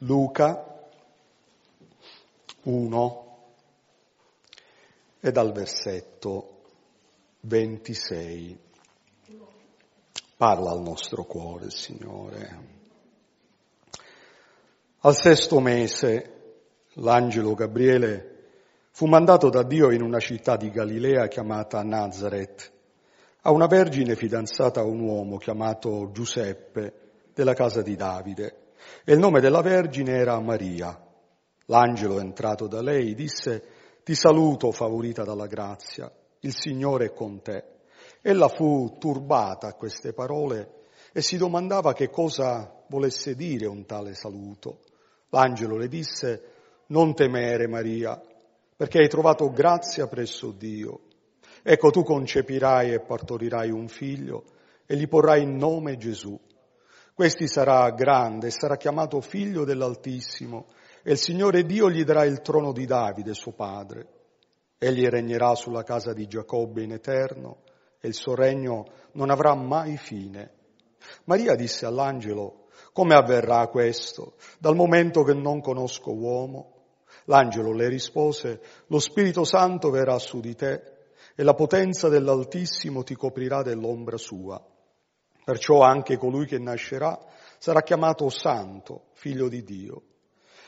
Luca 1 e dal versetto 26. Parla al nostro cuore, Signore. Al sesto mese l'angelo Gabriele fu mandato da Dio in una città di Galilea chiamata Nazareth, a una vergine fidanzata a un uomo chiamato Giuseppe della casa di Davide e il nome della Vergine era Maria. L'angelo entrato da lei disse, ti saluto favorita dalla grazia, il Signore è con te. Ella fu turbata a queste parole e si domandava che cosa volesse dire un tale saluto. L'angelo le disse, non temere Maria, perché hai trovato grazia presso Dio. Ecco tu concepirai e partorirai un figlio e gli porrai il nome Gesù questi sarà grande e sarà chiamato figlio dell'Altissimo e il Signore Dio gli darà il trono di Davide, suo padre. Egli regnerà sulla casa di Giacobbe in eterno e il suo regno non avrà mai fine. Maria disse all'angelo, come avverrà questo, dal momento che non conosco uomo? L'angelo le rispose, lo Spirito Santo verrà su di te e la potenza dell'Altissimo ti coprirà dell'ombra sua. Perciò anche colui che nascerà sarà chiamato santo, figlio di Dio.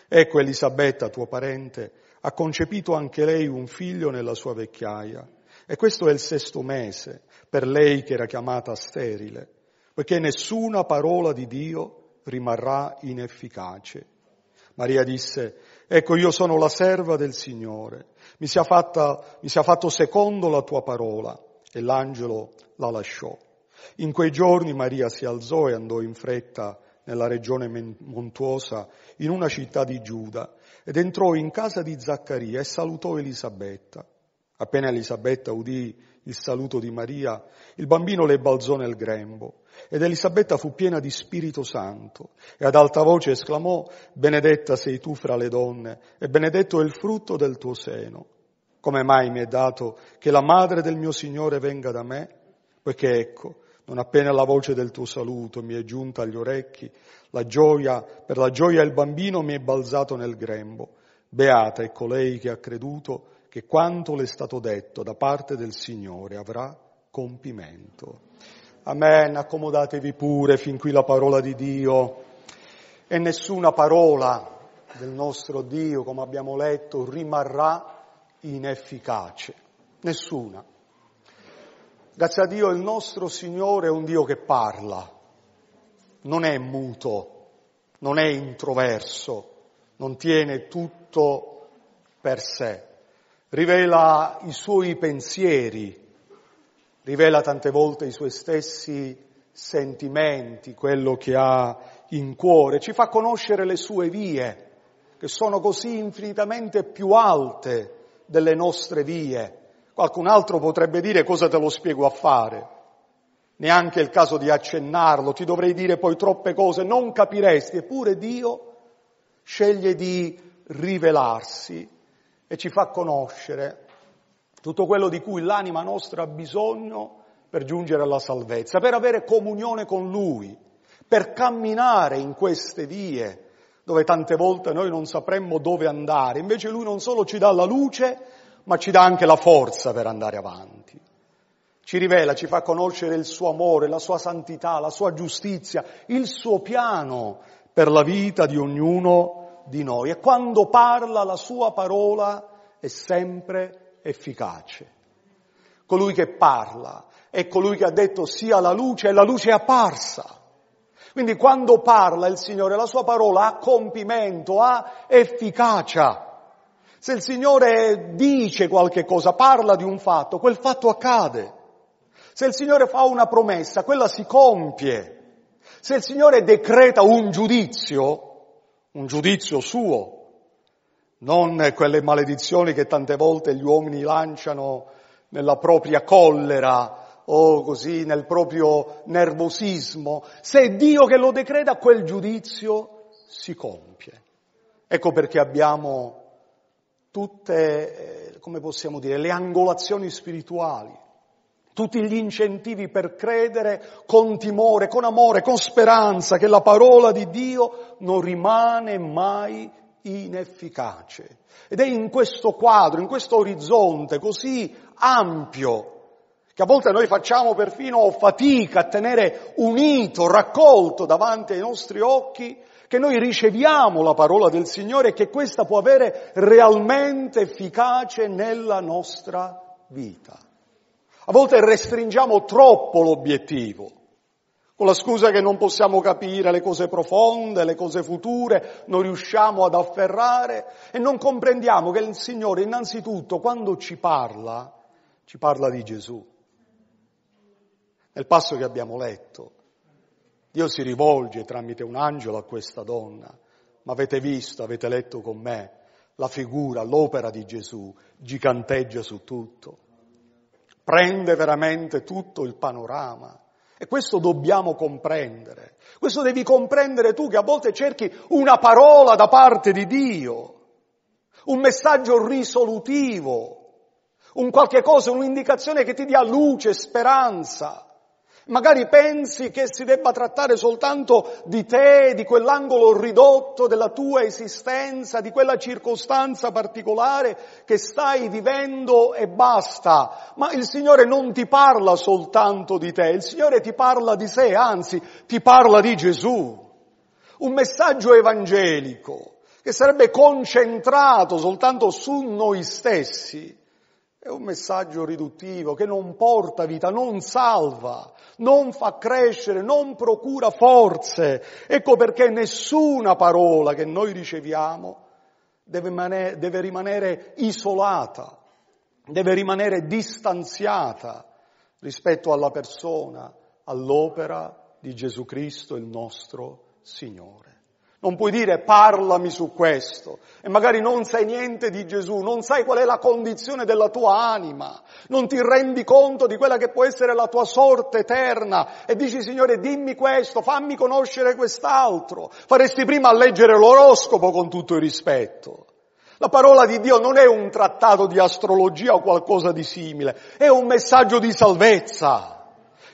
Ecco Elisabetta, tua parente, ha concepito anche lei un figlio nella sua vecchiaia. E questo è il sesto mese per lei che era chiamata sterile, poiché nessuna parola di Dio rimarrà inefficace. Maria disse, ecco io sono la serva del Signore, mi sia, fatta, mi sia fatto secondo la tua parola. E l'angelo la lasciò. In quei giorni Maria si alzò e andò in fretta nella regione montuosa, in una città di Giuda, ed entrò in casa di Zaccaria e salutò Elisabetta. Appena Elisabetta udì il saluto di Maria, il bambino le balzò nel grembo ed Elisabetta fu piena di Spirito Santo e ad alta voce esclamò, benedetta sei tu fra le donne e benedetto è il frutto del tuo seno. Come mai mi è dato che la madre del mio Signore venga da me? Poiché ecco, non appena la voce del tuo saluto mi è giunta agli orecchi, la gioia, per la gioia il bambino mi è balzato nel grembo. Beata è colei che ha creduto che quanto le è stato detto da parte del Signore avrà compimento. Amen, accomodatevi pure fin qui la parola di Dio. E nessuna parola del nostro Dio, come abbiamo letto, rimarrà inefficace. Nessuna. Grazie a Dio il nostro Signore è un Dio che parla, non è muto, non è introverso, non tiene tutto per sé, rivela i suoi pensieri, rivela tante volte i suoi stessi sentimenti, quello che ha in cuore, ci fa conoscere le sue vie, che sono così infinitamente più alte delle nostre vie Qualcun altro potrebbe dire cosa te lo spiego a fare? Neanche il caso di accennarlo, ti dovrei dire poi troppe cose, non capiresti, eppure Dio sceglie di rivelarsi e ci fa conoscere tutto quello di cui l'anima nostra ha bisogno per giungere alla salvezza, per avere comunione con Lui, per camminare in queste vie dove tante volte noi non sapremmo dove andare. Invece Lui non solo ci dà la luce, ma ci dà anche la forza per andare avanti. Ci rivela, ci fa conoscere il suo amore, la sua santità, la sua giustizia, il suo piano per la vita di ognuno di noi. E quando parla la sua parola è sempre efficace. Colui che parla è colui che ha detto sia la luce e la luce è apparsa. Quindi quando parla il Signore, la sua parola ha compimento, ha efficacia. Se il Signore dice qualche cosa, parla di un fatto, quel fatto accade. Se il Signore fa una promessa, quella si compie. Se il Signore decreta un giudizio, un giudizio suo, non quelle maledizioni che tante volte gli uomini lanciano nella propria collera o così nel proprio nervosismo, se è Dio che lo decreta, quel giudizio si compie. Ecco perché abbiamo tutte, eh, come possiamo dire, le angolazioni spirituali, tutti gli incentivi per credere con timore, con amore, con speranza che la parola di Dio non rimane mai inefficace. Ed è in questo quadro, in questo orizzonte così ampio, che a volte noi facciamo perfino fatica a tenere unito, raccolto davanti ai nostri occhi, che noi riceviamo la parola del Signore e che questa può avere realmente efficace nella nostra vita. A volte restringiamo troppo l'obiettivo, con la scusa che non possiamo capire le cose profonde, le cose future, non riusciamo ad afferrare e non comprendiamo che il Signore innanzitutto quando ci parla, ci parla di Gesù. Nel passo che abbiamo letto, Dio si rivolge tramite un angelo a questa donna, ma avete visto, avete letto con me, la figura, l'opera di Gesù giganteggia su tutto, prende veramente tutto il panorama. E questo dobbiamo comprendere. Questo devi comprendere tu che a volte cerchi una parola da parte di Dio, un messaggio risolutivo, un qualche cosa, un'indicazione che ti dia luce, speranza. Magari pensi che si debba trattare soltanto di te, di quell'angolo ridotto della tua esistenza, di quella circostanza particolare che stai vivendo e basta. Ma il Signore non ti parla soltanto di te, il Signore ti parla di sé, anzi ti parla di Gesù. Un messaggio evangelico che sarebbe concentrato soltanto su noi stessi è un messaggio riduttivo che non porta vita, non salva, non fa crescere, non procura forze. Ecco perché nessuna parola che noi riceviamo deve, manere, deve rimanere isolata, deve rimanere distanziata rispetto alla persona, all'opera di Gesù Cristo, il nostro Signore. Non puoi dire parlami su questo e magari non sai niente di Gesù, non sai qual è la condizione della tua anima, non ti rendi conto di quella che può essere la tua sorte eterna e dici Signore dimmi questo, fammi conoscere quest'altro. Faresti prima a leggere l'oroscopo con tutto il rispetto. La parola di Dio non è un trattato di astrologia o qualcosa di simile, è un messaggio di salvezza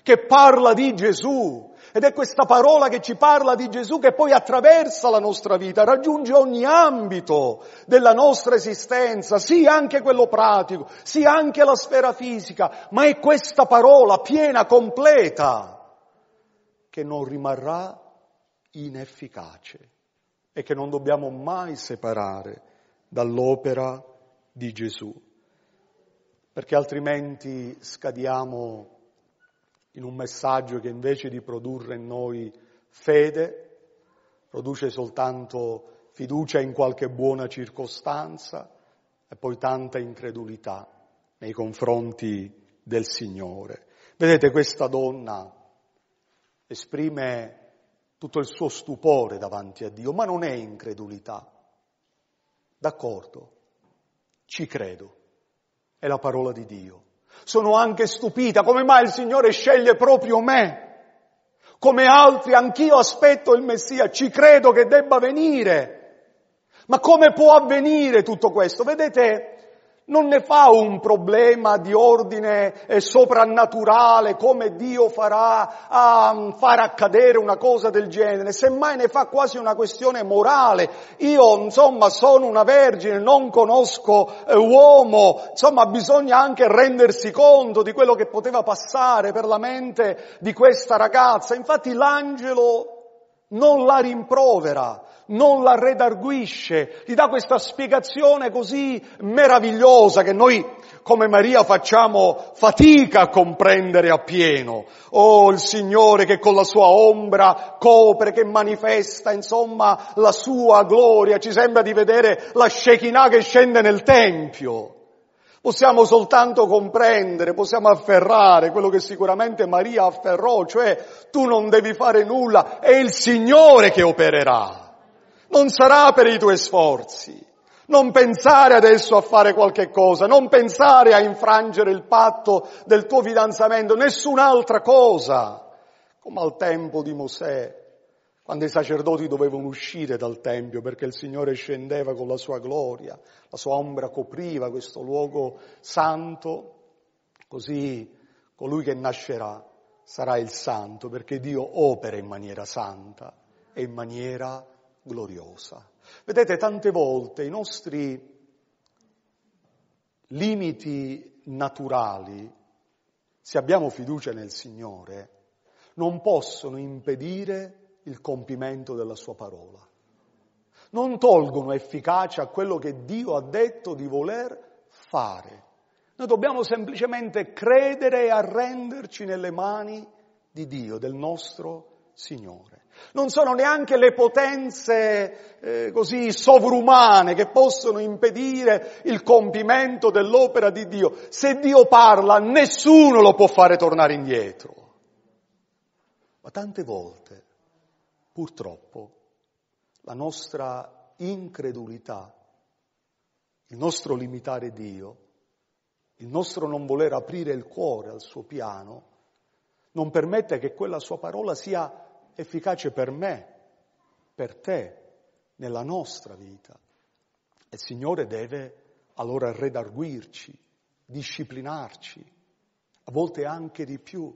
che parla di Gesù, ed è questa parola che ci parla di Gesù che poi attraversa la nostra vita, raggiunge ogni ambito della nostra esistenza, sì anche quello pratico, sì anche la sfera fisica, ma è questa parola piena, completa, che non rimarrà inefficace e che non dobbiamo mai separare dall'opera di Gesù, perché altrimenti scadiamo in un messaggio che invece di produrre in noi fede, produce soltanto fiducia in qualche buona circostanza e poi tanta incredulità nei confronti del Signore. Vedete, questa donna esprime tutto il suo stupore davanti a Dio, ma non è incredulità. D'accordo, ci credo, è la parola di Dio. Sono anche stupita, come mai il Signore sceglie proprio me? Come altri, anch'io aspetto il Messia, ci credo che debba venire. Ma come può avvenire tutto questo? Vedete, non ne fa un problema di ordine soprannaturale, come Dio farà a far accadere una cosa del genere, semmai ne fa quasi una questione morale. Io insomma sono una vergine, non conosco eh, uomo, insomma bisogna anche rendersi conto di quello che poteva passare per la mente di questa ragazza. Infatti l'angelo non la rimprovera, non la redarguisce, gli dà questa spiegazione così meravigliosa che noi come Maria facciamo fatica a comprendere appieno. Oh, il Signore che con la sua ombra copre, che manifesta, insomma, la sua gloria, ci sembra di vedere la Shekinah che scende nel Tempio. Possiamo soltanto comprendere, possiamo afferrare quello che sicuramente Maria afferrò, cioè tu non devi fare nulla, è il Signore che opererà. Non sarà per i tuoi sforzi. Non pensare adesso a fare qualche cosa, non pensare a infrangere il patto del tuo fidanzamento, nessun'altra cosa. Come al tempo di Mosè, quando i sacerdoti dovevano uscire dal Tempio perché il Signore scendeva con la sua gloria, la sua ombra copriva questo luogo santo, così colui che nascerà sarà il santo perché Dio opera in maniera santa e in maniera gloriosa. Vedete, tante volte i nostri limiti naturali, se abbiamo fiducia nel Signore, non possono impedire il compimento della Sua parola. Non tolgono efficacia a quello che Dio ha detto di voler fare. Noi dobbiamo semplicemente credere e arrenderci nelle mani di Dio, del nostro Signore. Non sono neanche le potenze eh, così sovrumane che possono impedire il compimento dell'opera di Dio. Se Dio parla, nessuno lo può fare tornare indietro. Ma tante volte, purtroppo, la nostra incredulità, il nostro limitare Dio, il nostro non voler aprire il cuore al suo piano, non permette che quella sua parola sia efficace per me, per te, nella nostra vita. E il Signore deve allora redarguirci, disciplinarci, a volte anche di più.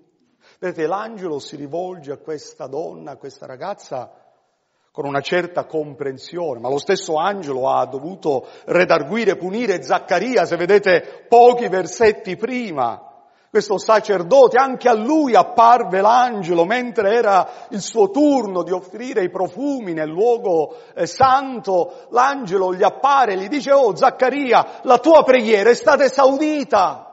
Vedete, l'angelo si rivolge a questa donna, a questa ragazza, con una certa comprensione, ma lo stesso angelo ha dovuto redarguire, punire Zaccaria, se vedete pochi versetti prima questo sacerdote, anche a lui apparve l'angelo mentre era il suo turno di offrire i profumi nel luogo eh, santo, l'angelo gli appare e gli dice, oh Zaccaria, la tua preghiera è stata esaudita.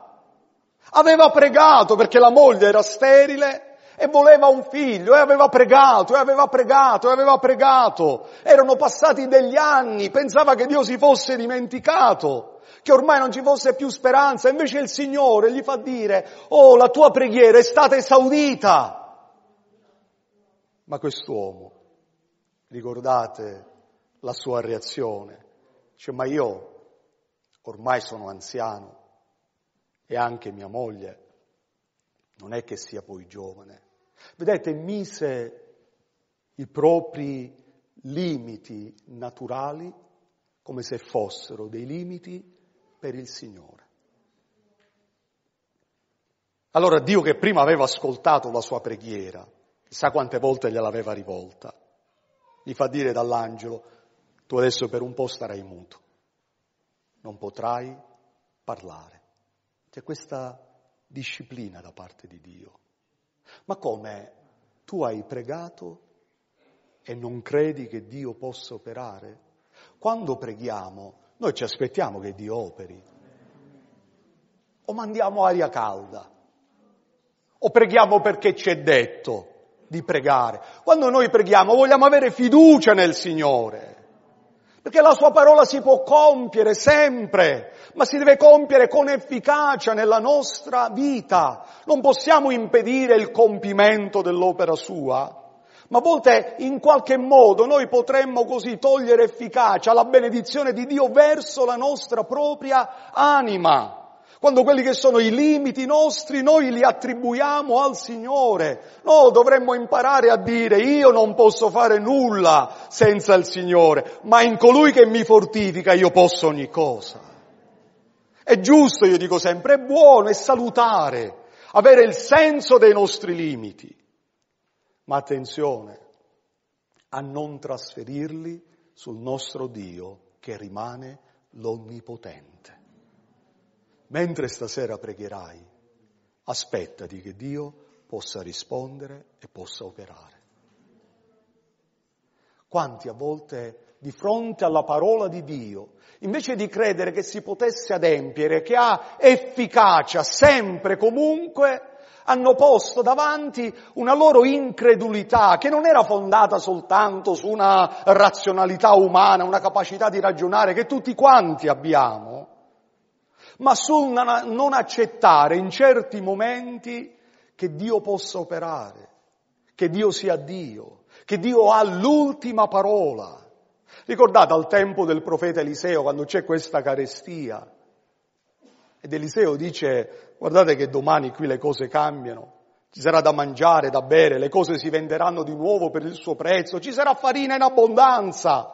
Aveva pregato perché la moglie era sterile e voleva un figlio e aveva pregato e aveva pregato e aveva pregato. Erano passati degli anni, pensava che Dio si fosse dimenticato che ormai non ci fosse più speranza, invece il Signore gli fa dire, oh la tua preghiera è stata esaudita. Ma quest'uomo, ricordate la sua reazione, dice ma io ormai sono anziano e anche mia moglie non è che sia poi giovane. Vedete, mise i propri limiti naturali come se fossero dei limiti per il Signore. Allora Dio che prima aveva ascoltato la sua preghiera, chissà quante volte gliel'aveva rivolta, gli fa dire dall'angelo, tu adesso per un po' starai muto, non potrai parlare. C'è questa disciplina da parte di Dio. Ma come tu hai pregato e non credi che Dio possa operare? Quando preghiamo noi ci aspettiamo che Dio operi. O mandiamo aria calda. O preghiamo perché ci è detto di pregare. Quando noi preghiamo vogliamo avere fiducia nel Signore. Perché la sua parola si può compiere sempre, ma si deve compiere con efficacia nella nostra vita. Non possiamo impedire il compimento dell'opera sua ma a volte in qualche modo noi potremmo così togliere efficacia alla benedizione di Dio verso la nostra propria anima. Quando quelli che sono i limiti nostri noi li attribuiamo al Signore. No, dovremmo imparare a dire io non posso fare nulla senza il Signore, ma in colui che mi fortifica io posso ogni cosa. È giusto, io dico sempre, è buono, è salutare avere il senso dei nostri limiti. Ma attenzione a non trasferirli sul nostro Dio che rimane l'Onnipotente. Mentre stasera pregherai, aspettati che Dio possa rispondere e possa operare. Quanti a volte di fronte alla parola di Dio, invece di credere che si potesse adempiere, che ha efficacia sempre, comunque, hanno posto davanti una loro incredulità che non era fondata soltanto su una razionalità umana, una capacità di ragionare che tutti quanti abbiamo, ma sul non accettare in certi momenti che Dio possa operare, che Dio sia Dio, che Dio ha l'ultima parola. Ricordate al tempo del profeta Eliseo quando c'è questa carestia? Ed Eliseo dice, guardate che domani qui le cose cambiano, ci sarà da mangiare, da bere, le cose si venderanno di nuovo per il suo prezzo, ci sarà farina in abbondanza.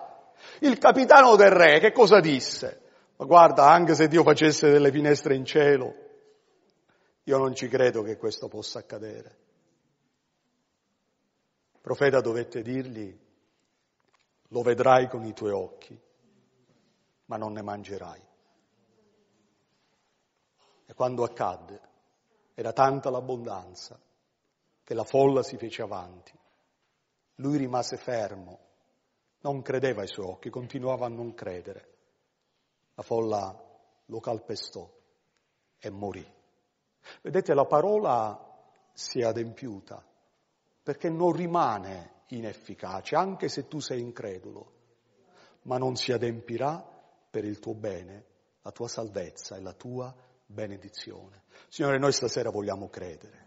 Il capitano del re che cosa disse? Ma guarda, anche se Dio facesse delle finestre in cielo, io non ci credo che questo possa accadere. Il profeta dovette dirgli, lo vedrai con i tuoi occhi, ma non ne mangerai. E quando accadde, era tanta l'abbondanza che la folla si fece avanti. Lui rimase fermo, non credeva ai suoi occhi, continuava a non credere. La folla lo calpestò e morì. Vedete, la parola si è adempiuta perché non rimane inefficace, anche se tu sei incredulo, ma non si adempirà per il tuo bene, la tua salvezza e la tua salvezza benedizione. Signore, noi stasera vogliamo credere.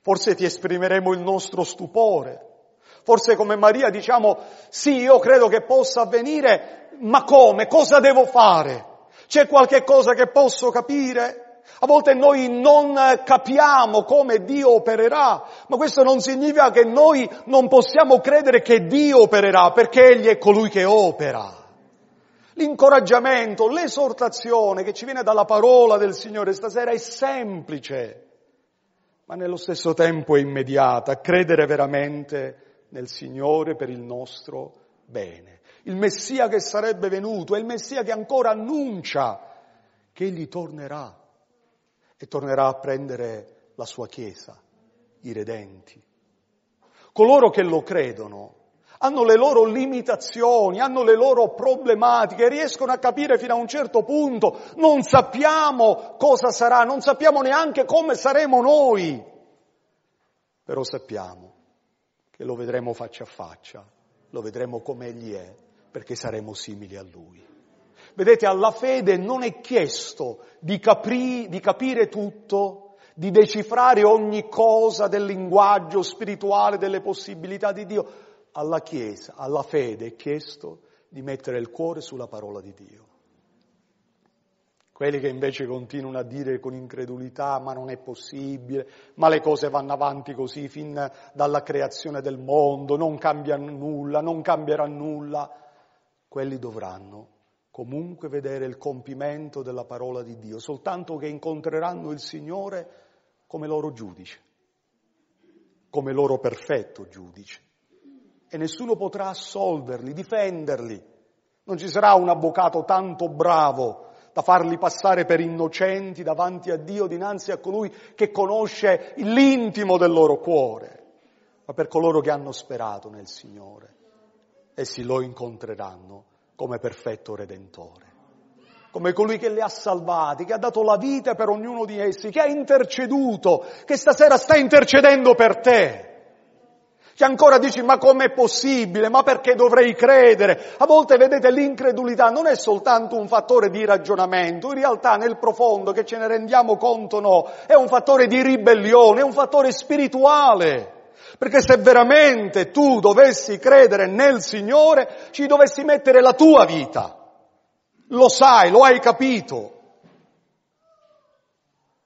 Forse ti esprimeremo il nostro stupore. Forse come Maria diciamo, sì, io credo che possa avvenire, ma come? Cosa devo fare? C'è qualche cosa che posso capire? A volte noi non capiamo come Dio opererà, ma questo non significa che noi non possiamo credere che Dio opererà, perché Egli è colui che opera. L'incoraggiamento, l'esortazione che ci viene dalla parola del Signore stasera è semplice, ma nello stesso tempo è immediata, credere veramente nel Signore per il nostro bene. Il Messia che sarebbe venuto è il Messia che ancora annuncia che egli tornerà e tornerà a prendere la sua Chiesa, i redenti. Coloro che lo credono hanno le loro limitazioni, hanno le loro problematiche, riescono a capire fino a un certo punto, non sappiamo cosa sarà, non sappiamo neanche come saremo noi, però sappiamo che lo vedremo faccia a faccia, lo vedremo come Egli è, perché saremo simili a Lui. Vedete, alla fede non è chiesto di, capri, di capire tutto, di decifrare ogni cosa del linguaggio spirituale, delle possibilità di Dio alla Chiesa, alla fede, è chiesto di mettere il cuore sulla parola di Dio. Quelli che invece continuano a dire con incredulità ma non è possibile, ma le cose vanno avanti così fin dalla creazione del mondo, non cambia nulla, non cambierà nulla, quelli dovranno comunque vedere il compimento della parola di Dio, soltanto che incontreranno il Signore come loro giudice, come loro perfetto giudice e nessuno potrà assolverli, difenderli. Non ci sarà un avvocato tanto bravo da farli passare per innocenti davanti a Dio, dinanzi a colui che conosce l'intimo del loro cuore, ma per coloro che hanno sperato nel Signore. Essi lo incontreranno come perfetto Redentore, come colui che li ha salvati, che ha dato la vita per ognuno di essi, che ha interceduto, che stasera sta intercedendo per te che ancora dici ma com'è possibile, ma perché dovrei credere? A volte vedete l'incredulità non è soltanto un fattore di ragionamento, in realtà nel profondo che ce ne rendiamo conto no, è un fattore di ribellione, è un fattore spirituale. Perché se veramente tu dovessi credere nel Signore, ci dovessi mettere la tua vita. Lo sai, lo hai capito.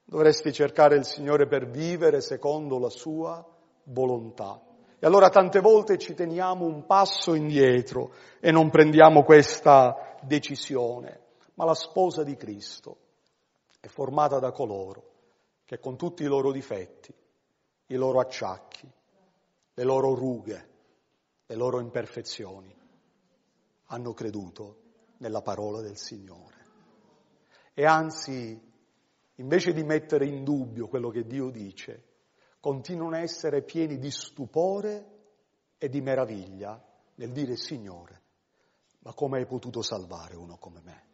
Dovresti cercare il Signore per vivere secondo la sua volontà. E allora tante volte ci teniamo un passo indietro e non prendiamo questa decisione. Ma la sposa di Cristo è formata da coloro che con tutti i loro difetti, i loro acciacchi, le loro rughe, le loro imperfezioni, hanno creduto nella parola del Signore. E anzi, invece di mettere in dubbio quello che Dio dice, continuano a essere pieni di stupore e di meraviglia nel dire Signore, ma come hai potuto salvare uno come me?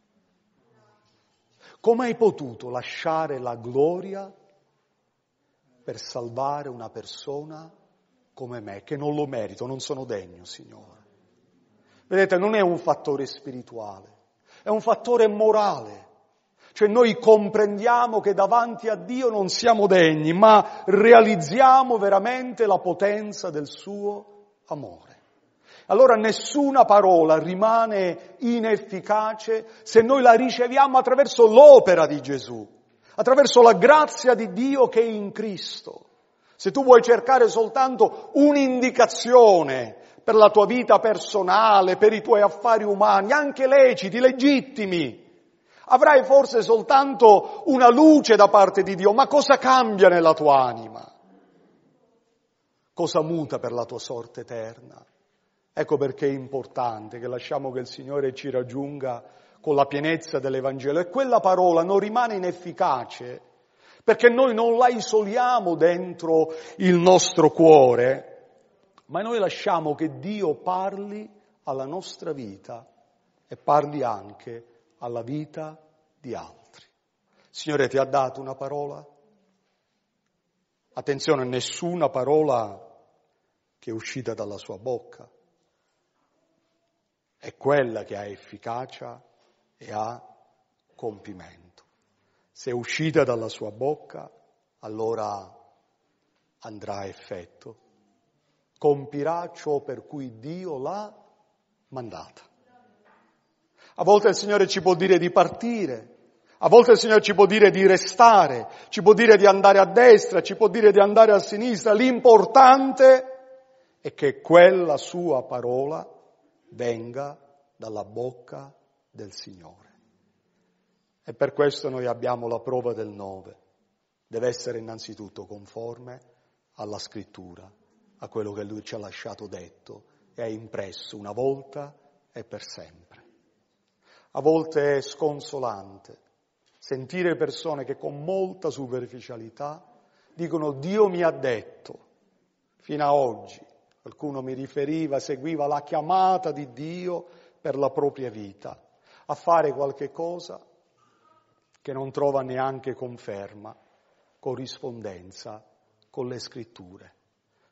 Come hai potuto lasciare la gloria per salvare una persona come me, che non lo merito, non sono degno, Signore? Vedete, non è un fattore spirituale, è un fattore morale. Cioè noi comprendiamo che davanti a Dio non siamo degni, ma realizziamo veramente la potenza del suo amore. Allora nessuna parola rimane inefficace se noi la riceviamo attraverso l'opera di Gesù, attraverso la grazia di Dio che è in Cristo. Se tu vuoi cercare soltanto un'indicazione per la tua vita personale, per i tuoi affari umani, anche leciti, legittimi, avrai forse soltanto una luce da parte di Dio, ma cosa cambia nella tua anima? Cosa muta per la tua sorte eterna? Ecco perché è importante che lasciamo che il Signore ci raggiunga con la pienezza dell'Evangelo e quella parola non rimane inefficace perché noi non la isoliamo dentro il nostro cuore, ma noi lasciamo che Dio parli alla nostra vita e parli anche alla vita di altri. Signore ti ha dato una parola? Attenzione, nessuna parola che è uscita dalla sua bocca è quella che ha efficacia e ha compimento. Se è uscita dalla sua bocca, allora andrà a effetto, compirà ciò per cui Dio l'ha mandata. A volte il Signore ci può dire di partire, a volte il Signore ci può dire di restare, ci può dire di andare a destra, ci può dire di andare a sinistra. L'importante è che quella sua parola venga dalla bocca del Signore. E per questo noi abbiamo la prova del 9. Deve essere innanzitutto conforme alla scrittura, a quello che lui ci ha lasciato detto e ha impresso una volta e per sempre a volte è sconsolante sentire persone che con molta superficialità dicono Dio mi ha detto fino a oggi. Qualcuno mi riferiva, seguiva la chiamata di Dio per la propria vita, a fare qualche cosa che non trova neanche conferma, corrispondenza con le scritture.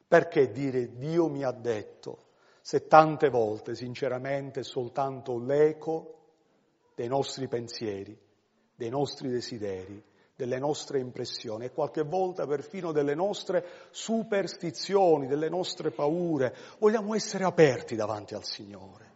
Perché dire Dio mi ha detto se tante volte sinceramente soltanto l'eco dei nostri pensieri, dei nostri desideri, delle nostre impressioni e qualche volta perfino delle nostre superstizioni, delle nostre paure. Vogliamo essere aperti davanti al Signore.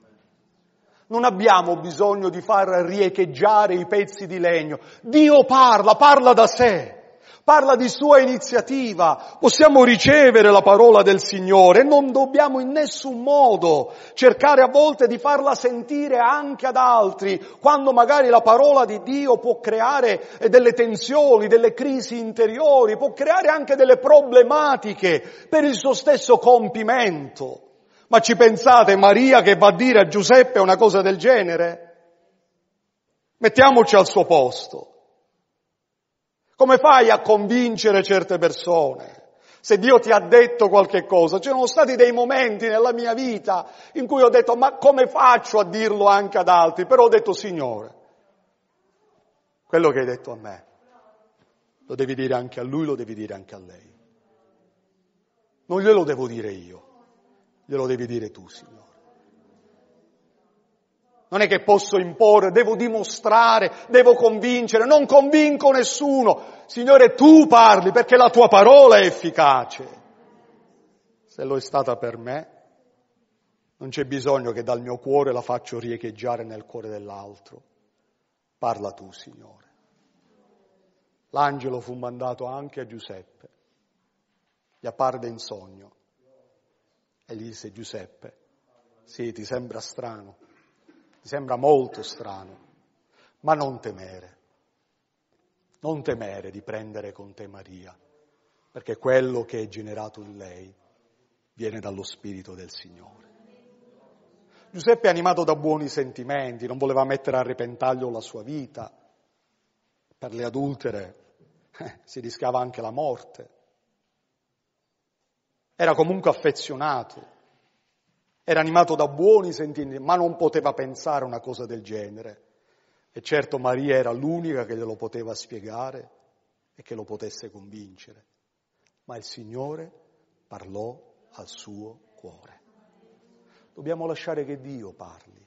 Non abbiamo bisogno di far riecheggiare i pezzi di legno. Dio parla, parla da sé parla di sua iniziativa, possiamo ricevere la parola del Signore, non dobbiamo in nessun modo cercare a volte di farla sentire anche ad altri, quando magari la parola di Dio può creare eh, delle tensioni, delle crisi interiori, può creare anche delle problematiche per il suo stesso compimento. Ma ci pensate Maria che va a dire a Giuseppe una cosa del genere? Mettiamoci al suo posto. Come fai a convincere certe persone? Se Dio ti ha detto qualche cosa, c'erano stati dei momenti nella mia vita in cui ho detto ma come faccio a dirlo anche ad altri? Però ho detto Signore, quello che hai detto a me, lo devi dire anche a lui, lo devi dire anche a lei. Non glielo devo dire io, glielo devi dire tu, Signore. Non è che posso imporre, devo dimostrare, devo convincere, non convinco nessuno. Signore, tu parli perché la tua parola è efficace. Se lo è stata per me, non c'è bisogno che dal mio cuore la faccio riecheggiare nel cuore dell'altro. Parla tu, Signore. L'angelo fu mandato anche a Giuseppe. Gli apparve in sogno e gli disse Giuseppe, sì, ti sembra strano, mi sembra molto strano, ma non temere. Non temere di prendere con te Maria, perché quello che è generato in lei viene dallo Spirito del Signore. Giuseppe è animato da buoni sentimenti, non voleva mettere a repentaglio la sua vita. Per le adultere eh, si rischiava anche la morte. Era comunque affezionato era animato da buoni sentimenti, ma non poteva pensare una cosa del genere. E certo Maria era l'unica che glielo poteva spiegare e che lo potesse convincere. Ma il Signore parlò al suo cuore. Dobbiamo lasciare che Dio parli.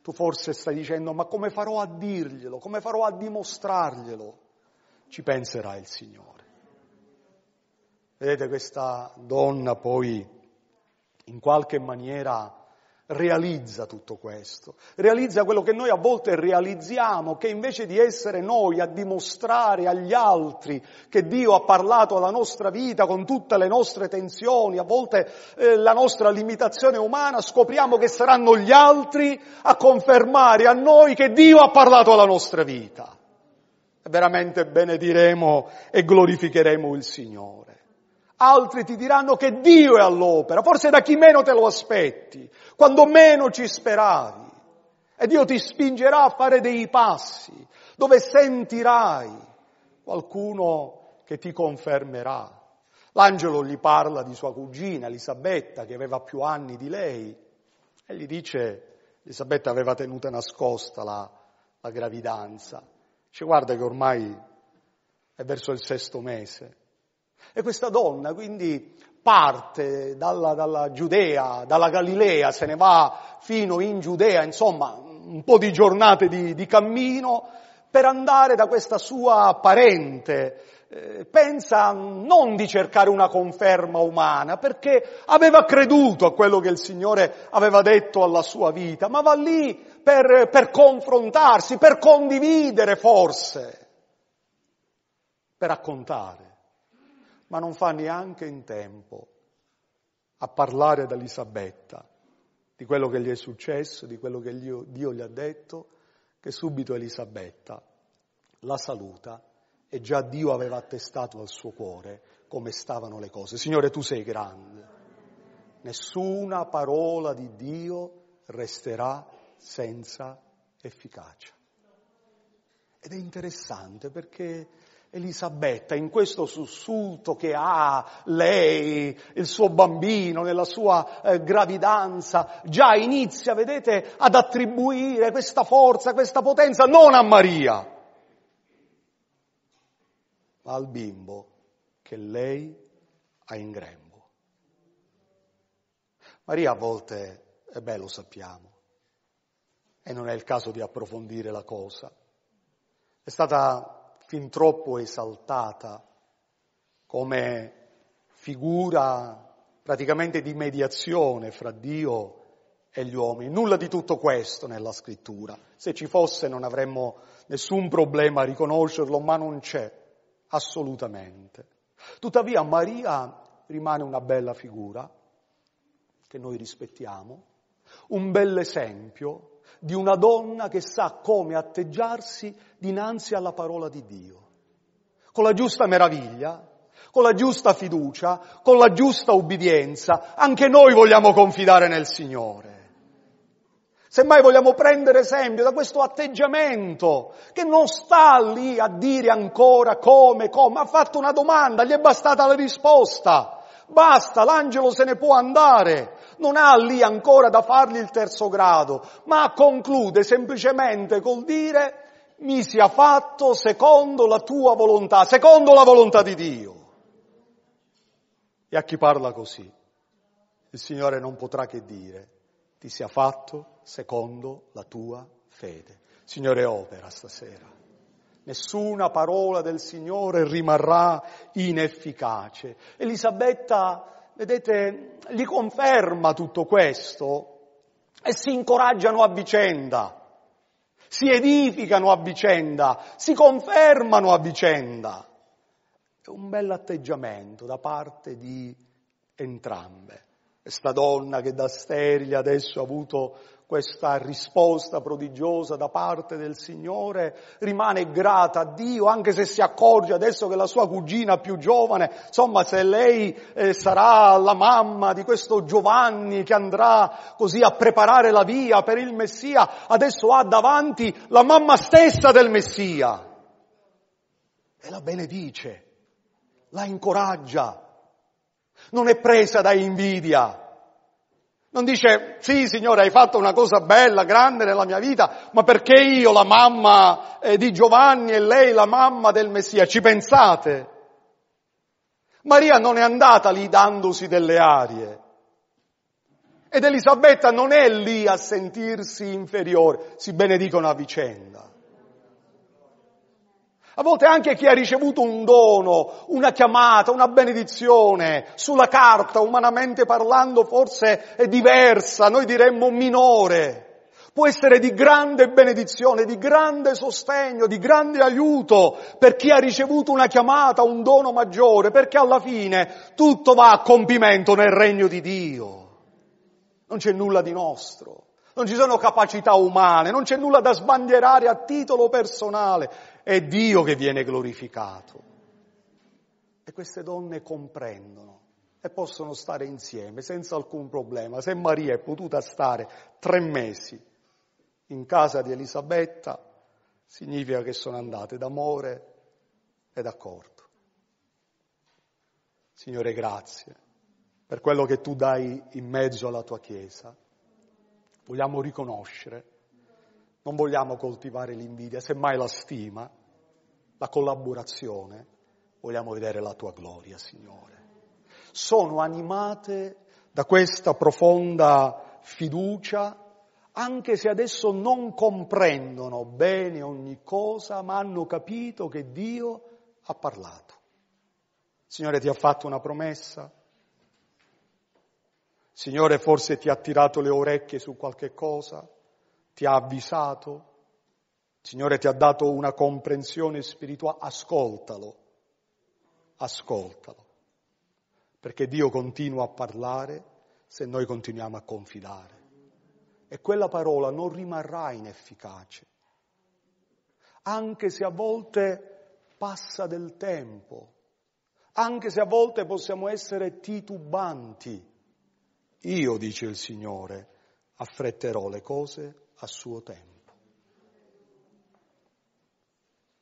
Tu forse stai dicendo, ma come farò a dirglielo? Come farò a dimostrarglielo? Ci penserà il Signore. Vedete questa donna poi in qualche maniera realizza tutto questo, realizza quello che noi a volte realizziamo, che invece di essere noi a dimostrare agli altri che Dio ha parlato alla nostra vita con tutte le nostre tensioni, a volte eh, la nostra limitazione umana, scopriamo che saranno gli altri a confermare a noi che Dio ha parlato alla nostra vita. E veramente benediremo e glorificheremo il Signore. Altri ti diranno che Dio è all'opera, forse da chi meno te lo aspetti, quando meno ci speravi. E Dio ti spingerà a fare dei passi dove sentirai qualcuno che ti confermerà. L'angelo gli parla di sua cugina Elisabetta che aveva più anni di lei e gli dice, Elisabetta aveva tenuta nascosta la, la gravidanza. Dice guarda che ormai è verso il sesto mese, e questa donna quindi parte dalla, dalla Giudea, dalla Galilea, se ne va fino in Giudea, insomma un po' di giornate di, di cammino per andare da questa sua parente. Eh, pensa non di cercare una conferma umana, perché aveva creduto a quello che il Signore aveva detto alla sua vita, ma va lì per, per confrontarsi, per condividere forse, per raccontare ma non fa neanche in tempo a parlare ad Elisabetta di quello che gli è successo, di quello che Dio gli ha detto, che subito Elisabetta la saluta e già Dio aveva attestato al suo cuore come stavano le cose. Signore, tu sei grande. Nessuna parola di Dio resterà senza efficacia. Ed è interessante perché Elisabetta, in questo sussulto che ha lei, il suo bambino, nella sua eh, gravidanza, già inizia, vedete, ad attribuire questa forza, questa potenza non a Maria, ma al bimbo che lei ha in grembo. Maria a volte, e eh beh lo sappiamo, e non è il caso di approfondire la cosa, è stata fin troppo esaltata come figura praticamente di mediazione fra Dio e gli uomini. Nulla di tutto questo nella scrittura. Se ci fosse non avremmo nessun problema a riconoscerlo, ma non c'è, assolutamente. Tuttavia Maria rimane una bella figura che noi rispettiamo, un bell'esempio esempio di una donna che sa come atteggiarsi dinanzi alla parola di Dio, con la giusta meraviglia, con la giusta fiducia, con la giusta ubbidienza. Anche noi vogliamo confidare nel Signore. Semmai vogliamo prendere esempio da questo atteggiamento che non sta lì a dire ancora come, come, ha fatto una domanda, gli è bastata la risposta. Basta, l'angelo se ne può andare non ha lì ancora da fargli il terzo grado, ma conclude semplicemente col dire mi sia fatto secondo la tua volontà, secondo la volontà di Dio. E a chi parla così, il Signore non potrà che dire, ti sia fatto secondo la tua fede. Signore opera stasera. Nessuna parola del Signore rimarrà inefficace. Elisabetta vedete, gli conferma tutto questo e si incoraggiano a vicenda, si edificano a vicenda, si confermano a vicenda. È un bel atteggiamento da parte di entrambe. Questa donna che da sterile adesso ha avuto questa risposta prodigiosa da parte del Signore, rimane grata a Dio anche se si accorge adesso che la sua cugina più giovane, insomma se lei eh, sarà la mamma di questo Giovanni che andrà così a preparare la via per il Messia, adesso ha davanti la mamma stessa del Messia e la benedice, la incoraggia, non è presa da invidia non dice, sì signore hai fatto una cosa bella, grande nella mia vita, ma perché io la mamma eh, di Giovanni e lei la mamma del Messia? Ci pensate? Maria non è andata lì dandosi delle arie. Ed Elisabetta non è lì a sentirsi inferiore, si benedicono a vicenda. A volte anche chi ha ricevuto un dono, una chiamata, una benedizione, sulla carta, umanamente parlando, forse è diversa, noi diremmo minore. Può essere di grande benedizione, di grande sostegno, di grande aiuto per chi ha ricevuto una chiamata, un dono maggiore, perché alla fine tutto va a compimento nel regno di Dio. Non c'è nulla di nostro non ci sono capacità umane, non c'è nulla da sbandierare a titolo personale, è Dio che viene glorificato. E queste donne comprendono e possono stare insieme senza alcun problema. Se Maria è potuta stare tre mesi in casa di Elisabetta, significa che sono andate d'amore e d'accordo. Signore, grazie per quello che tu dai in mezzo alla tua Chiesa. Vogliamo riconoscere, non vogliamo coltivare l'invidia, semmai la stima, la collaborazione, vogliamo vedere la tua gloria, Signore. Sono animate da questa profonda fiducia, anche se adesso non comprendono bene ogni cosa, ma hanno capito che Dio ha parlato. Signore ti ha fatto una promessa, Signore forse ti ha tirato le orecchie su qualche cosa, ti ha avvisato, Signore ti ha dato una comprensione spirituale, ascoltalo, ascoltalo, perché Dio continua a parlare se noi continuiamo a confidare. E quella parola non rimarrà inefficace, anche se a volte passa del tempo, anche se a volte possiamo essere titubanti. Io, dice il Signore, affretterò le cose a suo tempo.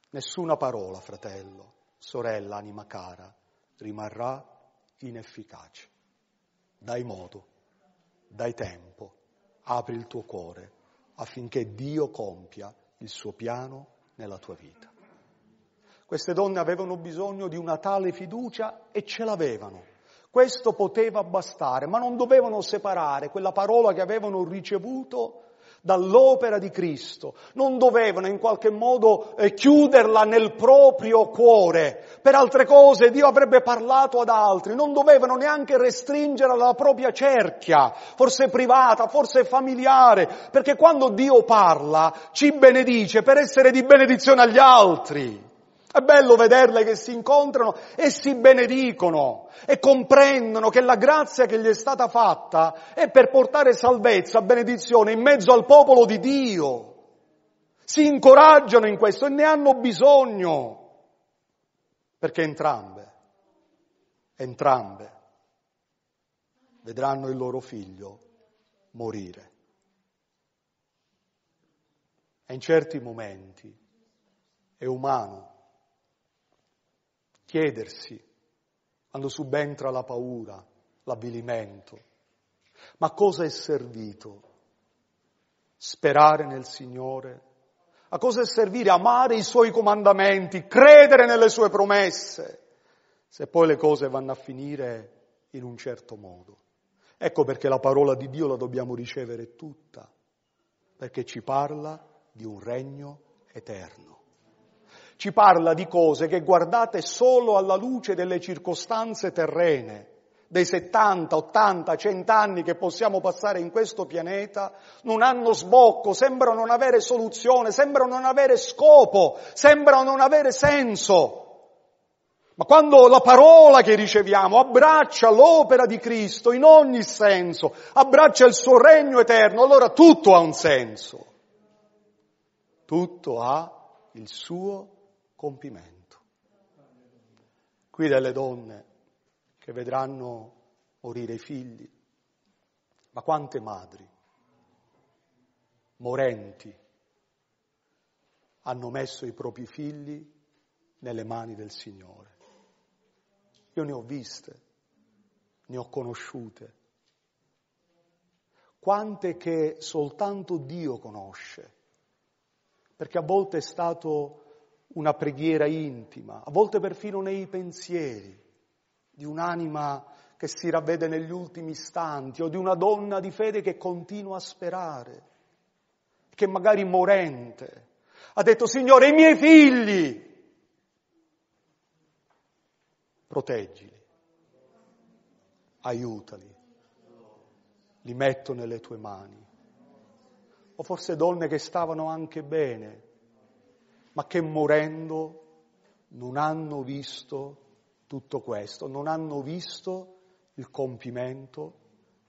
Nessuna parola, fratello, sorella, anima cara, rimarrà inefficace. Dai modo, dai tempo, apri il tuo cuore affinché Dio compia il suo piano nella tua vita. Queste donne avevano bisogno di una tale fiducia e ce l'avevano. Questo poteva bastare, ma non dovevano separare quella parola che avevano ricevuto dall'opera di Cristo, non dovevano in qualche modo eh, chiuderla nel proprio cuore. Per altre cose Dio avrebbe parlato ad altri, non dovevano neanche restringere la propria cerchia, forse privata, forse familiare, perché quando Dio parla ci benedice per essere di benedizione agli altri. È bello vederle che si incontrano e si benedicono e comprendono che la grazia che gli è stata fatta è per portare salvezza, benedizione in mezzo al popolo di Dio. Si incoraggiano in questo e ne hanno bisogno, perché entrambe, entrambe vedranno il loro figlio morire. E in certi momenti è umano chiedersi quando subentra la paura, l'avvilimento. Ma cosa è servito? Sperare nel Signore? A cosa è servire amare i Suoi comandamenti, credere nelle Sue promesse, se poi le cose vanno a finire in un certo modo? Ecco perché la parola di Dio la dobbiamo ricevere tutta, perché ci parla di un regno eterno ci parla di cose che guardate solo alla luce delle circostanze terrene, dei 70, 80, 100 anni che possiamo passare in questo pianeta, non hanno sbocco, sembrano non avere soluzione, sembrano non avere scopo, sembrano non avere senso. Ma quando la parola che riceviamo abbraccia l'opera di Cristo in ogni senso, abbraccia il suo regno eterno, allora tutto ha un senso. Tutto ha il suo compimento. Qui delle donne che vedranno morire i figli, ma quante madri morenti hanno messo i propri figli nelle mani del Signore. Io ne ho viste, ne ho conosciute. Quante che soltanto Dio conosce, perché a volte è stato una preghiera intima, a volte perfino nei pensieri di un'anima che si ravvede negli ultimi istanti o di una donna di fede che continua a sperare, che magari morente ha detto Signore i miei figli, proteggili, aiutali, li metto nelle tue mani. O forse donne che stavano anche bene, ma che morendo non hanno visto tutto questo, non hanno visto il compimento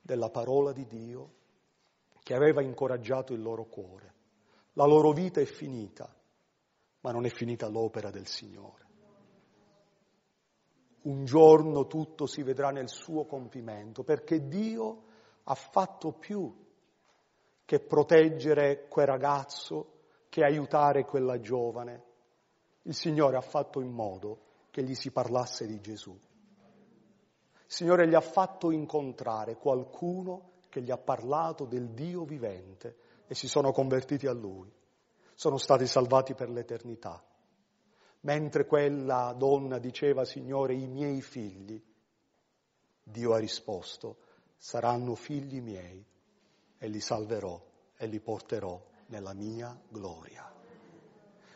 della parola di Dio che aveva incoraggiato il loro cuore. La loro vita è finita, ma non è finita l'opera del Signore. Un giorno tutto si vedrà nel suo compimento, perché Dio ha fatto più che proteggere quel ragazzo che aiutare quella giovane. Il Signore ha fatto in modo che gli si parlasse di Gesù. Il Signore gli ha fatto incontrare qualcuno che gli ha parlato del Dio vivente e si sono convertiti a Lui. Sono stati salvati per l'eternità. Mentre quella donna diceva, Signore, i miei figli, Dio ha risposto, saranno figli miei e li salverò e li porterò nella mia gloria.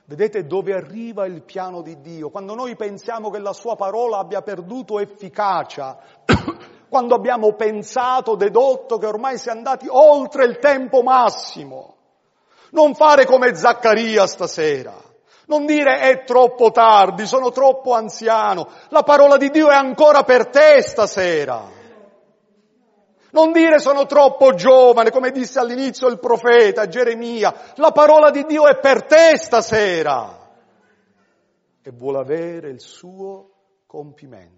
Vedete dove arriva il piano di Dio? Quando noi pensiamo che la sua parola abbia perduto efficacia, quando abbiamo pensato, dedotto che ormai si è andati oltre il tempo massimo. Non fare come Zaccaria stasera. Non dire è troppo tardi, sono troppo anziano. La parola di Dio è ancora per te stasera. Non dire sono troppo giovane, come disse all'inizio il profeta Geremia. La parola di Dio è per te stasera. E vuole avere il suo compimento.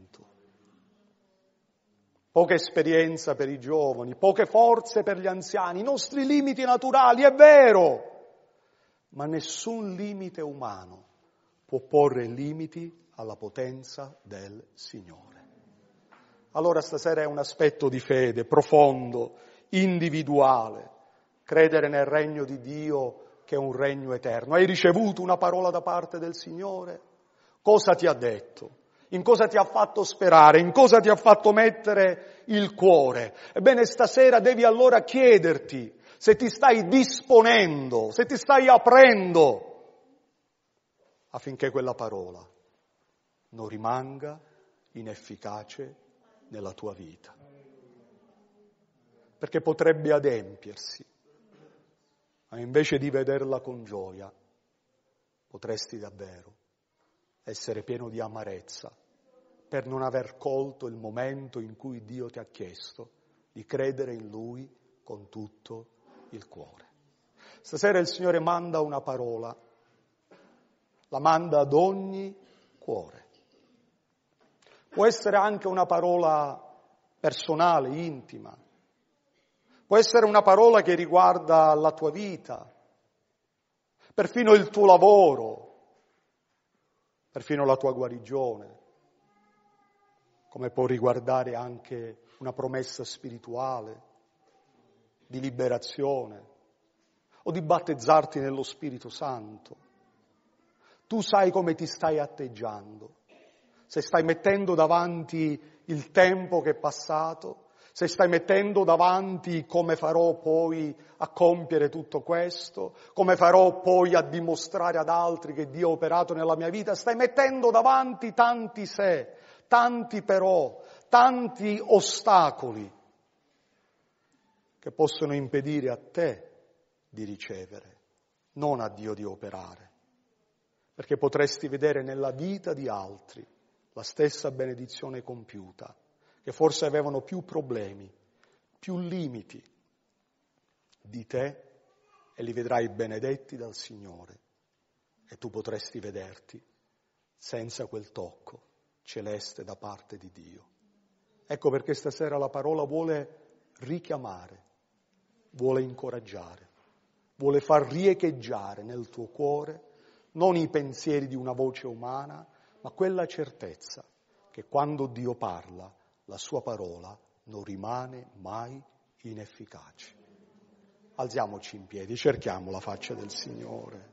Poca esperienza per i giovani, poche forze per gli anziani, i nostri limiti naturali, è vero. Ma nessun limite umano può porre limiti alla potenza del Signore. Allora stasera è un aspetto di fede profondo, individuale, credere nel regno di Dio che è un regno eterno. Hai ricevuto una parola da parte del Signore? Cosa ti ha detto? In cosa ti ha fatto sperare? In cosa ti ha fatto mettere il cuore? Ebbene, stasera devi allora chiederti se ti stai disponendo, se ti stai aprendo affinché quella parola non rimanga inefficace nella tua vita, perché potrebbe adempiersi, ma invece di vederla con gioia potresti davvero essere pieno di amarezza per non aver colto il momento in cui Dio ti ha chiesto di credere in Lui con tutto il cuore. Stasera il Signore manda una parola, la manda ad ogni cuore. Può essere anche una parola personale, intima. Può essere una parola che riguarda la tua vita, perfino il tuo lavoro, perfino la tua guarigione, come può riguardare anche una promessa spirituale, di liberazione o di battezzarti nello Spirito Santo. Tu sai come ti stai atteggiando se stai mettendo davanti il tempo che è passato, se stai mettendo davanti come farò poi a compiere tutto questo, come farò poi a dimostrare ad altri che Dio ha operato nella mia vita, stai mettendo davanti tanti se, tanti però, tanti ostacoli che possono impedire a te di ricevere, non a Dio di operare, perché potresti vedere nella vita di altri la stessa benedizione compiuta, che forse avevano più problemi, più limiti di te e li vedrai benedetti dal Signore e tu potresti vederti senza quel tocco celeste da parte di Dio. Ecco perché stasera la parola vuole richiamare, vuole incoraggiare, vuole far riecheggiare nel tuo cuore non i pensieri di una voce umana, ma quella certezza che quando Dio parla la sua parola non rimane mai inefficace. Alziamoci in piedi, cerchiamo la faccia del Signore.